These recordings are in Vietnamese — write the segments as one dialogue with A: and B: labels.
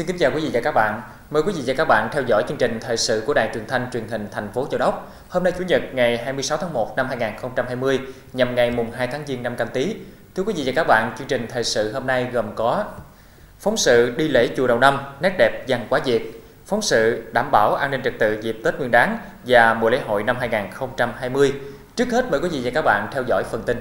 A: Xin kính chào quý vị và các bạn. Mời quý vị và các bạn theo dõi chương trình thời sự của Đài Truyền thanh Truyền hình thành phố Châu Đốc. Hôm nay Chủ nhật ngày 26 tháng 1 năm 2020 nhằm ngày mùng 2 tháng Giêng năm Canh Tý. Thưa quý vị và các bạn, chương trình thời sự hôm nay gồm có phóng sự đi lễ chùa đầu năm, nét đẹp văn quá Việt, phóng sự đảm bảo an ninh trật tự dịp Tết Nguyên đán và mùa lễ hội năm 2020. Trước hết mời quý vị và các bạn theo dõi phần tin.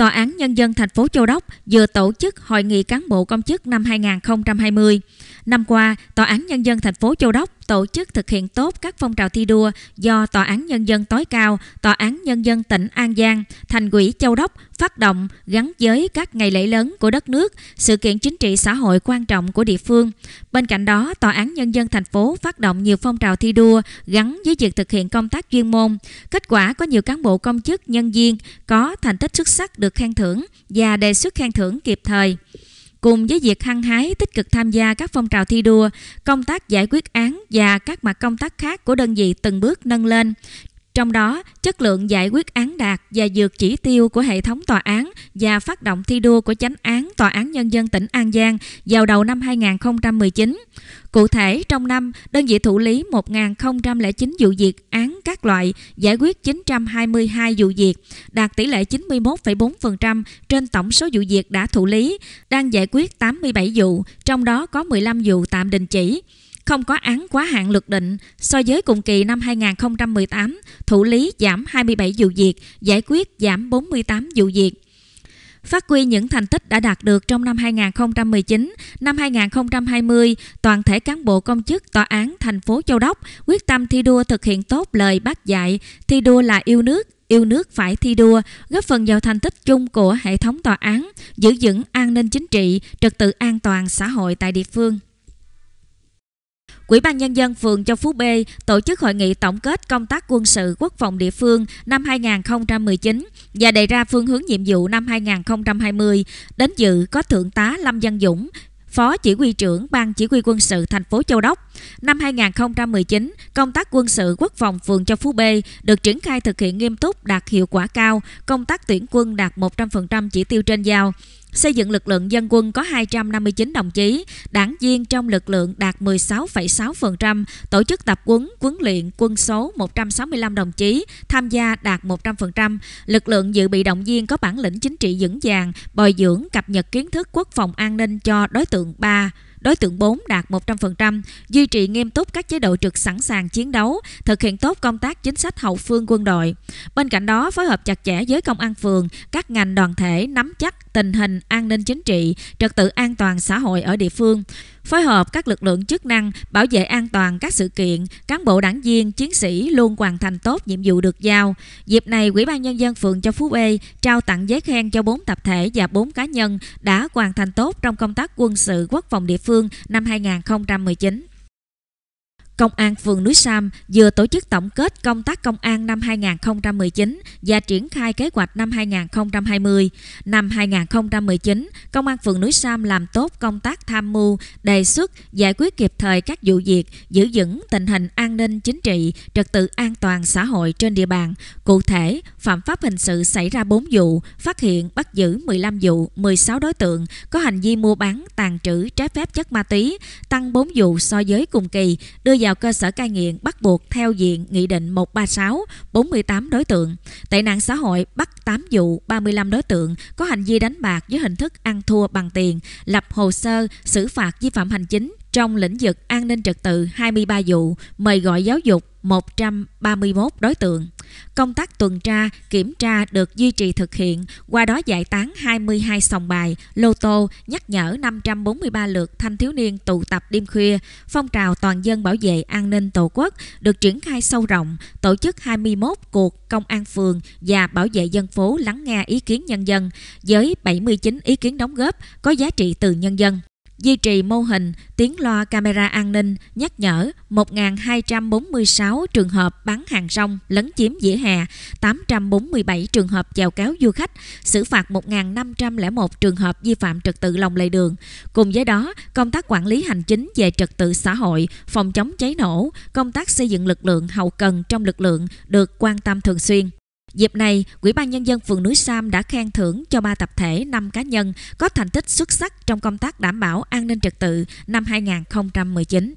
B: Tòa án Nhân dân thành phố Châu Đốc vừa tổ chức Hội nghị cán bộ công chức năm 2020. Năm qua, Tòa án Nhân dân thành phố Châu Đốc tổ chức thực hiện tốt các phong trào thi đua do Tòa án Nhân dân tối cao, Tòa án Nhân dân tỉnh An Giang, Thành quỹ Châu Đốc phát động gắn với các ngày lễ lớn của đất nước, sự kiện chính trị xã hội quan trọng của địa phương. Bên cạnh đó, Tòa án Nhân dân thành phố phát động nhiều phong trào thi đua gắn với việc thực hiện công tác chuyên môn. Kết quả có nhiều cán bộ công chức, nhân viên có thành tích xuất sắc được khen thưởng và đề xuất khen thưởng kịp thời. Cùng với việc hăng hái tích cực tham gia các phong trào thi đua, công tác giải quyết án và các mặt công tác khác của đơn vị từng bước nâng lên. Trong đó, chất lượng giải quyết án đạt và dược chỉ tiêu của hệ thống tòa án và phát động thi đua của chánh án Tòa án Nhân dân tỉnh An Giang vào đầu năm 2019. Cụ thể, trong năm, đơn vị thụ lý 1.009 vụ việc án các loại, giải quyết 922 vụ việc, đạt tỷ lệ 91,4% trên tổng số vụ việc đã thụ lý, đang giải quyết 87 vụ, trong đó có 15 vụ tạm đình chỉ không có án quá hạn luật định so với cùng kỳ năm 2018, thụ lý giảm 27 vụ việc, giải quyết giảm 48 vụ việc. Phát huy những thành tích đã đạt được trong năm 2019, năm 2020, toàn thể cán bộ công chức tòa án thành phố Châu Đốc quyết tâm thi đua thực hiện tốt lời bác dạy, thi đua là yêu nước, yêu nước phải thi đua, góp phần vào thành tích chung của hệ thống tòa án, giữ vững an ninh chính trị, trật tự an toàn xã hội tại địa phương. Quỹ ban Nhân dân phường Châu Phú B tổ chức hội nghị tổng kết công tác quân sự quốc phòng địa phương năm 2019 và đề ra phương hướng nhiệm vụ năm 2020. Đến dự có Thượng tá Lâm Văn Dũng, Phó Chỉ huy trưởng Ban Chỉ huy quân sự thành phố Châu Đốc. Năm 2019, công tác quân sự quốc phòng phường Châu Phú B được triển khai thực hiện nghiêm túc đạt hiệu quả cao, công tác tuyển quân đạt 100% chỉ tiêu trên giao. Xây dựng lực lượng dân quân có 259 đồng chí, đảng viên trong lực lượng đạt 16,6%, tổ chức tập quấn, quấn luyện quân số 165 đồng chí, tham gia đạt 100%. Lực lượng dự bị động viên có bản lĩnh chính trị vững vàng, bồi dưỡng cập nhật kiến thức quốc phòng an ninh cho đối tượng 3 đối tượng 4 đạt 100%, duy trì nghiêm túc các chế độ trực sẵn sàng chiến đấu, thực hiện tốt công tác chính sách hậu phương quân đội. Bên cạnh đó, phối hợp chặt chẽ với công an phường, các ngành đoàn thể nắm chắc tình hình an ninh chính trị, trật tự an toàn xã hội ở địa phương, phối hợp các lực lượng chức năng bảo vệ an toàn các sự kiện, cán bộ đảng viên, chiến sĩ luôn hoàn thành tốt nhiệm vụ được giao. Dịp này, Ủy ban Nhân dân phường Châu Phú B trao tặng giấy khen cho 4 tập thể và 4 cá nhân đã hoàn thành tốt trong công tác quân sự quốc phòng địa phương năm 2019. Công an phường núi Sam vừa tổ chức tổng kết công tác công an năm 2019 và triển khai kế hoạch năm 2020. Năm 2019, Công an phường núi Sam làm tốt công tác tham mưu, đề xuất, giải quyết kịp thời các vụ việc, giữ vững tình hình an ninh chính trị, trật tự an toàn xã hội trên địa bàn. Cụ thể, phạm pháp hình sự xảy ra 4 vụ, phát hiện bắt giữ 15 vụ, 16 đối tượng có hành vi mua bán, tàn trữ trái phép chất ma túy, tăng 4 vụ so với cùng kỳ, đưa vào vào cơ sở cai nghiện bắt buộc theo diện Nghị định 136, 48 đối tượng. Tệ nạn xã hội bắt 8 vụ 35 đối tượng có hành vi đánh bạc dưới hình thức ăn thua bằng tiền, lập hồ sơ, xử phạt vi phạm hành chính trong lĩnh vực an ninh trật tự 23 vụ, mời gọi giáo dục 131 đối tượng. Công tác tuần tra, kiểm tra được duy trì thực hiện, qua đó giải tán 22 sòng bài, lô tô, nhắc nhở 543 lượt thanh thiếu niên tụ tập đêm khuya. Phong trào toàn dân bảo vệ an ninh Tổ quốc được triển khai sâu rộng, tổ chức 21 cuộc công an phường và bảo vệ dân phố lắng nghe ý kiến nhân dân với 79 ý kiến đóng góp có giá trị từ nhân dân duy trì mô hình tiếng loa camera an ninh nhắc nhở 1.246 trường hợp bán hàng rong lấn chiếm vỉa hè, 847 trường hợp chèo kéo du khách, xử phạt 1.501 trường hợp vi phạm trật tự lòng lề đường. Cùng với đó, công tác quản lý hành chính về trật tự xã hội, phòng chống cháy nổ, công tác xây dựng lực lượng hậu cần trong lực lượng được quan tâm thường xuyên. Dịp này, Ủy ban Nhân dân phường Núi Sam đã khen thưởng cho 3 tập thể, 5 cá nhân có thành tích xuất sắc trong công tác đảm bảo an ninh trật tự năm 2019.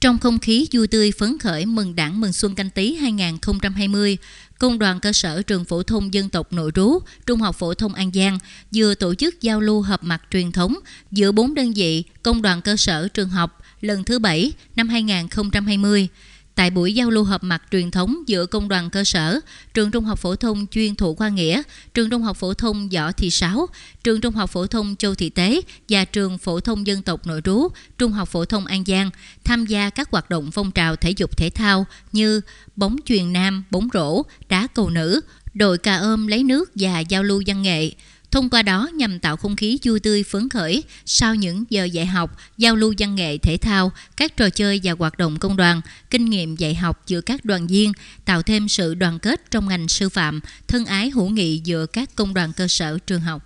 C: Trong không khí vui tươi phấn khởi mừng đảng mừng xuân canh tí 2020, Công đoàn cơ sở trường phổ thông dân tộc nội trú, Trung học phổ thông An Giang vừa tổ chức giao lưu hợp mặt truyền thống giữa bốn đơn vị Công đoàn cơ sở trường học lần thứ 7 năm 2020. Tại buổi giao lưu họp mặt truyền thống giữa công đoàn cơ sở, trường trung học phổ thông chuyên Thủ Khoa Nghĩa, trường trung học phổ thông Võ Thị Sáu, trường trung học phổ thông Châu Thị Tế và trường phổ thông dân tộc nội trú, trung học phổ thông An Giang tham gia các hoạt động phong trào thể dục thể thao như bóng truyền nam, bóng rổ, đá cầu nữ, đội cà ôm lấy nước và giao lưu văn nghệ. Thông qua đó nhằm tạo không khí vui tươi phấn khởi sau những giờ dạy học, giao lưu văn nghệ thể thao, các trò chơi và hoạt động công đoàn, kinh nghiệm dạy học giữa các đoàn viên, tạo thêm sự đoàn kết trong ngành sư phạm, thân ái hữu nghị giữa các công đoàn cơ sở trường học.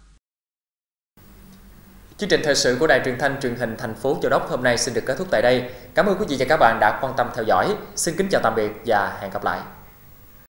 A: Chương trình thời sự của Đài Truyền thanh Truyền hình thành phố Châu Đốc hôm nay xin được kết thúc tại đây. Cảm ơn quý vị và các bạn đã quan tâm theo dõi. Xin kính chào tạm biệt và hẹn gặp lại.